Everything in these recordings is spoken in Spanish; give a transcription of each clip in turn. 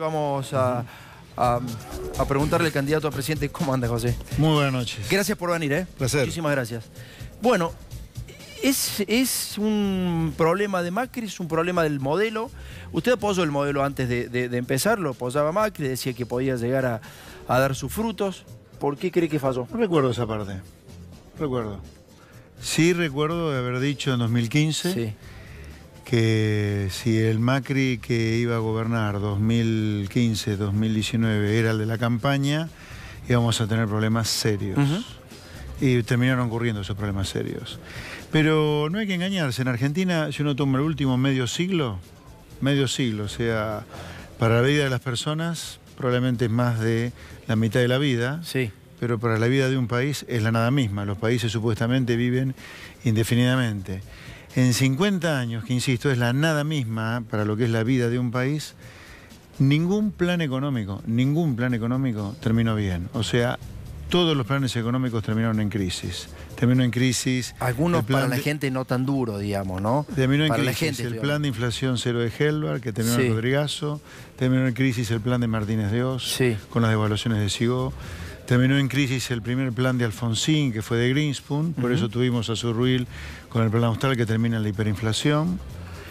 Vamos a, preguntarle al candidato a presidente cómo anda, José. Muy buenas noches. Gracias por venir, ¿eh? Placer. Muchísimas gracias. Bueno, es, un problema de Macri, es un problema del modelo. Usted apoyó el modelo antes de, empezarlo, empezar, apoyaba Macri, decía que podía llegar a, dar sus frutos. ¿Por qué cree que falló? recuerdo esa parte. Recuerdo. Sí, recuerdo haber dicho en 2015. Sí que si el Macri que iba a gobernar 2015-2019 era el de la campaña, íbamos a tener problemas serios. Y terminaron ocurriendo esos problemas serios. Pero no hay que engañarse, en Argentina, si uno toma el último medio siglo, medio siglo, o sea, para la vida de las personas probablemente es más de la mitad de la vida. Sí pero para la vida de un país es la nada misma. Los países supuestamente viven indefinidamente. En 50 años, que insisto, es la nada misma para lo que es la vida de un país, ningún plan económico, ningún plan económico terminó bien. O sea, todos los planes económicos terminaron en crisis. Terminó en crisis. Algunos para la gente no tan duro, digamos, ¿no? Terminó en crisis el plan de inflación cero de Helvar, que terminó en Rodrigazo. Terminó en crisis el plan de Martínez de Oz, con las devaluaciones de Sigo. Terminó en crisis el primer plan de Alfonsín, que fue de Greenspoon, por eso tuvimos a Surruil con el plan austral que termina en la hiperinflación.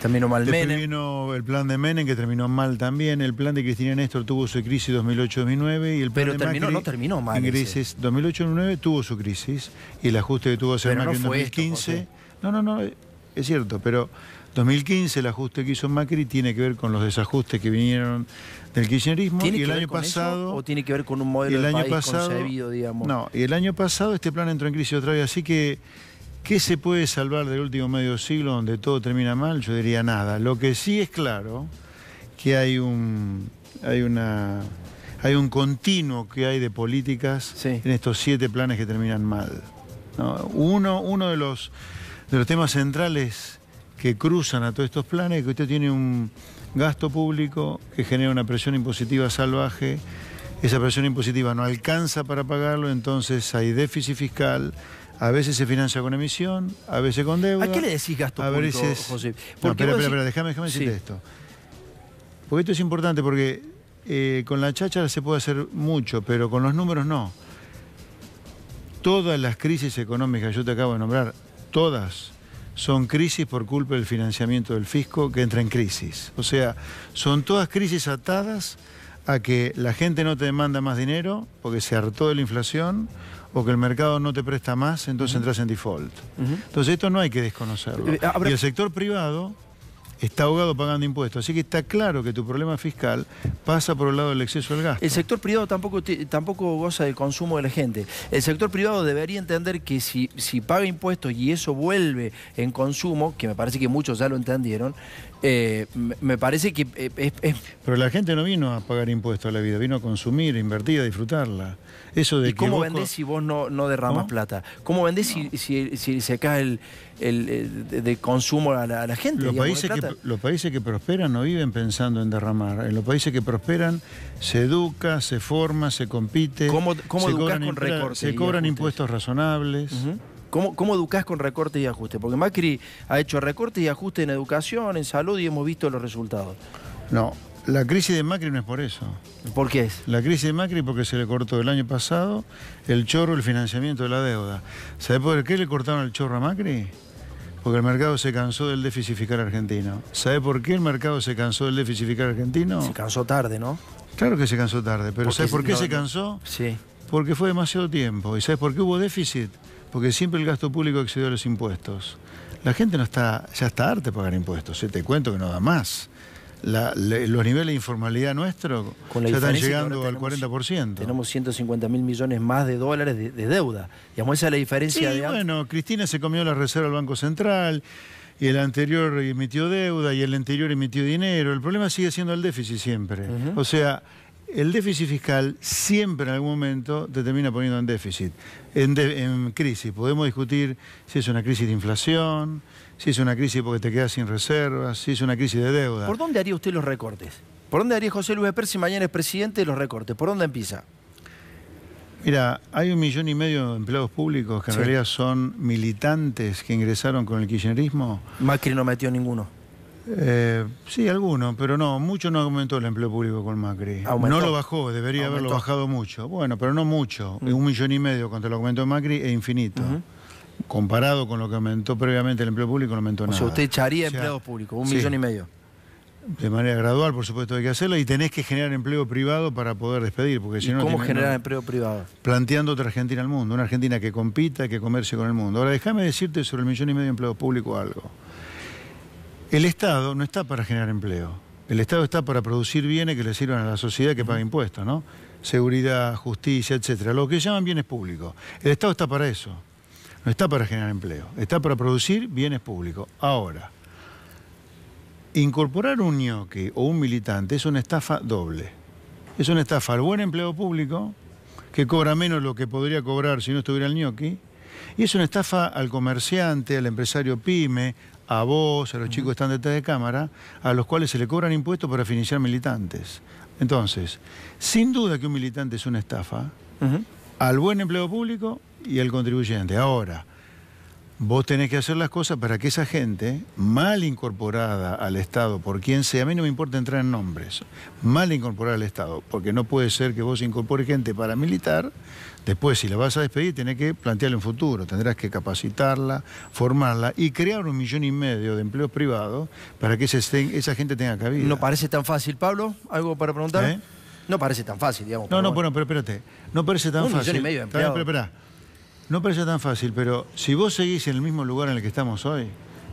Terminó mal Menem. Terminó el plan de Menem, que terminó mal también. El plan de Cristina Néstor tuvo su crisis 2008-2009. y el plan Pero de no terminó mal. En crisis 2008-2009 tuvo su crisis. Y el ajuste que tuvo hacer Macri en 2015. no, no, no, es cierto, pero 2015 el ajuste que hizo Macri tiene que ver con los desajustes que vinieron del kirchnerismo y el año pasado o tiene que ver con un modelo el país concebido, digamos. No, y el año pasado este plan entró en crisis otra vez, así que ¿qué se puede salvar del último medio siglo donde todo termina mal? Yo diría nada. Lo que sí es claro que hay un hay una hay un continuo que hay de políticas en estos siete planes que terminan mal. Uno, uno de los de los temas centrales que cruzan a todos estos planes, que usted tiene un gasto público que genera una presión impositiva salvaje, esa presión impositiva no alcanza para pagarlo, entonces hay déficit fiscal, a veces se financia con emisión, a veces con deuda. ¿A qué le decís gasto veces... público, José? espera, déjame, decirte esto. Porque esto es importante porque eh, con la chacha se puede hacer mucho, pero con los números no. Todas las crisis económicas, yo te acabo de nombrar, todas, son crisis por culpa del financiamiento del fisco que entra en crisis. O sea, son todas crisis atadas a que la gente no te demanda más dinero porque se hartó de la inflación o que el mercado no te presta más, entonces entras en default. Entonces esto no hay que desconocerlo. Eh, eh, y el sector privado está ahogado pagando impuestos. Así que está claro que tu problema fiscal pasa por el lado del exceso del gasto. El sector privado tampoco, tampoco goza del consumo de la gente. El sector privado debería entender que si, si paga impuestos y eso vuelve en consumo, que me parece que muchos ya lo entendieron, eh, me parece que... Eh, Pero la gente no vino a pagar impuestos a la vida, vino a consumir, a invertir, a disfrutarla. Eso de ¿Y cómo vendés si vos no, no derramas plata? ¿Cómo vendés si, si, si se cae el el, eh, de, consumo a la, gente. Los países, que, prosperan no viven pensando en derramar. En los países que prosperan se educa, se forma, se compite. ¿Cómo, se con recortes? Se cobran impuestos razonables. ¿Cómo, ¿Cómo educás con recortes y ajustes? Porque Macri ha hecho recortes y ajustes en educación, en salud y hemos visto los resultados. No, la crisis de Macri no es por eso. ¿Por qué es? La crisis de Macri porque se le cortó el año pasado el chorro, el financiamiento de la deuda. ¿Sabe por qué le cortaron el chorro a Macri? Porque el mercado se cansó del déficit fiscal argentino. ¿Sabe por qué el mercado se cansó del déficit fiscal argentino? Se cansó tarde, ¿no? Claro que se cansó tarde, pero ¿sabe por qué se cansó? Sí. Porque fue demasiado tiempo. ¿Y sabes por qué hubo déficit? Porque siempre el gasto público excedió los impuestos. La gente no está, ya está harta de pagar impuestos. Te cuento que no da más los niveles de informalidad nuestro ya están llegando al 40%. Tenemos 150 mil millones más de dólares de, deuda. esa es la diferencia. bueno, Cristina se comió la reserva del Banco Central, y el anterior emitió deuda, y el anterior emitió dinero. El problema sigue siendo el déficit siempre. O sea, el déficit fiscal siempre en algún momento te termina poniendo en déficit, en, crisis. Podemos discutir si es una crisis de inflación, si es una crisis porque te quedas sin reservas, si es una crisis de deuda. ¿Por dónde haría usted los recortes? ¿Por dónde haría José Luis Pérez si mañana es presidente de los recortes? ¿Por dónde empieza? Mira, hay un millón y medio de empleados públicos que en realidad son militantes que ingresaron con el kirchnerismo. Macri no metió ninguno. Eh, sí, algunos, pero no, mucho no aumentó el empleo público con Macri. No lo bajó, debería haberlo bajado mucho. Bueno, pero no mucho. Mm. Un millón y medio contra el aumento de Macri es infinito. Comparado con lo que aumentó previamente el empleo público, no aumentó nada. O sea, usted echaría empleo público, un millón y medio. De manera gradual, por supuesto, hay que hacerlo y tenés que generar empleo privado para poder despedir. Porque si no, ¿Cómo generar empleo privado? Planteando otra Argentina al mundo, una Argentina que compita, que comercie con el mundo. Ahora, déjame decirte sobre el millón y medio de empleo público algo. El Estado no está para generar empleo. El Estado está para producir bienes que le sirvan a la sociedad que paga impuestos, ¿no? Seguridad, justicia, etcétera. Lo que llaman bienes públicos. El Estado está para eso. No está para generar empleo. Está para producir bienes públicos. Ahora, incorporar un ñoqui o un militante es una estafa doble. Es una estafa al buen empleo público, que cobra menos lo que podría cobrar si no estuviera el ñoqui, y es una estafa al comerciante, al empresario pyme, a vos, a los chicos que están detrás de cámara, a los cuales se le cobran impuestos para financiar militantes. Entonces, sin duda que un militante es una estafa al buen empleo público y al contribuyente. Ahora, Vos tenés que hacer las cosas para que esa gente, mal incorporada al Estado, por quien sea, a mí no me importa entrar en nombres, mal incorporada al Estado, porque no puede ser que vos incorpores gente paramilitar, después si la vas a despedir tenés que plantearle un futuro, tendrás que capacitarla, formarla y crear un millón y medio de empleos privados para que esa gente tenga cabida. ¿No parece tan fácil, Pablo? ¿Algo para preguntar? ¿Eh? No parece tan fácil, digamos. No, no, bueno, pero espérate, no parece tan fácil. Un millón y medio de no parece tan fácil, pero si vos seguís en el mismo lugar en el que estamos hoy,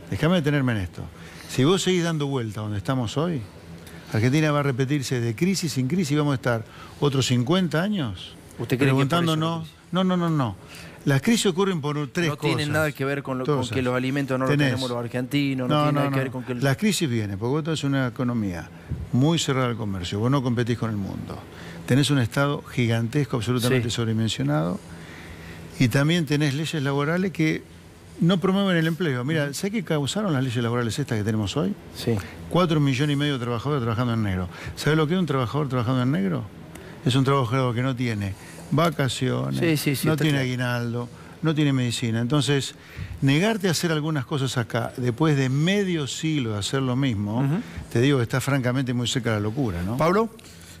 déjame detenerme en esto. Si vos seguís dando vuelta donde estamos hoy, Argentina va a repetirse de crisis en crisis y vamos a estar otros 50 años ¿Usted cree preguntándonos. no, no, no, no. Las crisis ocurren por tres cosas. No tienen nada que ver con, que los alimentos no los tenemos los argentinos, no, no que ver con que... Las crisis vienen, porque vos es una economía muy cerrada al comercio, vos no competís con el mundo. Tenés un Estado gigantesco, absolutamente sobredimensionado, y también tenés leyes laborales que no promueven el empleo. Mira, ¿sé qué causaron las leyes laborales estas que tenemos hoy? Sí. Cuatro millones y medio de trabajadores trabajando en negro. ¿Sabes lo que es un trabajador trabajando en negro? Es un trabajador que no tiene vacaciones, no tiene aguinaldo, no tiene medicina. Entonces, negarte a hacer algunas cosas acá, después de medio siglo de hacer lo mismo, te digo que está francamente muy cerca de la locura, ¿no? Pablo.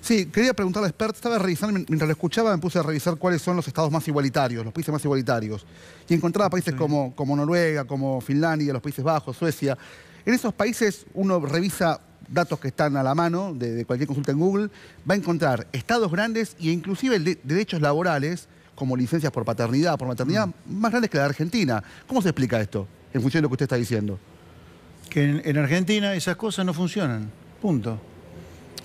Sí, quería preguntar al experto. estaba revisando, mientras lo escuchaba me puse a revisar cuáles son los estados más igualitarios, los países más igualitarios. Y encontraba países como, Noruega, como Finlandia, los Países Bajos, Suecia. En esos países uno revisa datos que están a la mano de, cualquier consulta en Google, va a encontrar estados grandes e inclusive derechos laborales como licencias por paternidad, por maternidad, mm. más grandes que la de Argentina. ¿Cómo se explica esto en función de lo que usted está diciendo? Que en Argentina esas cosas no funcionan. Punto.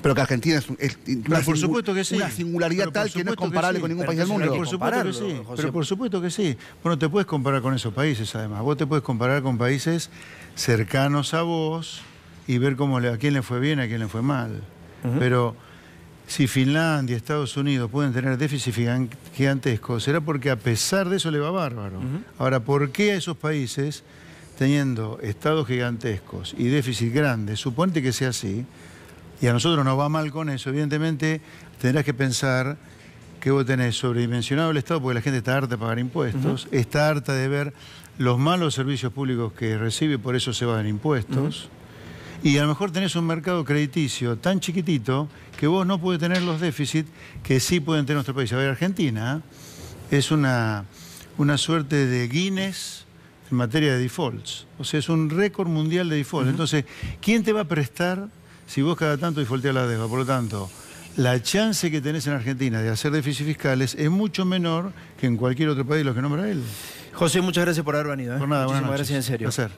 Pero que Argentina es, una, por supuesto que sí. singularidad tal que no es comparable con ningún país del mundo. Por supuesto que sí. Pero por supuesto que sí. Bueno, te puedes comparar con esos países además. Vos te puedes comparar con países cercanos a vos y ver cómo a quién le fue bien, a quién le fue mal. Pero si Finlandia, y Estados Unidos pueden tener déficit gigantescos, será porque a pesar de eso le va bárbaro. Ahora, ¿por qué a esos países, teniendo estados gigantescos y déficit grandes, suponte que sea así, y a nosotros no va mal con eso, evidentemente tendrás que pensar que vos tenés sobredimensionado el Estado porque la gente está harta de pagar impuestos, está harta de ver los malos servicios públicos que recibe, por eso se van impuestos. Y a lo mejor tenés un mercado crediticio tan chiquitito que vos no puedes tener los déficits que sí pueden tener nuestro país. A ver, Argentina es una, una suerte de Guinness en materia de defaults. O sea, es un récord mundial de defaults. Entonces, ¿quién te va a prestar si vos cada tanto y voltea la deuda. Por lo tanto, la chance que tenés en Argentina de hacer déficit fiscales es mucho menor que en cualquier otro país, los que nombra él. José, muchas gracias por haber venido. ¿eh? Por nada, Muchísimas gracias, en serio.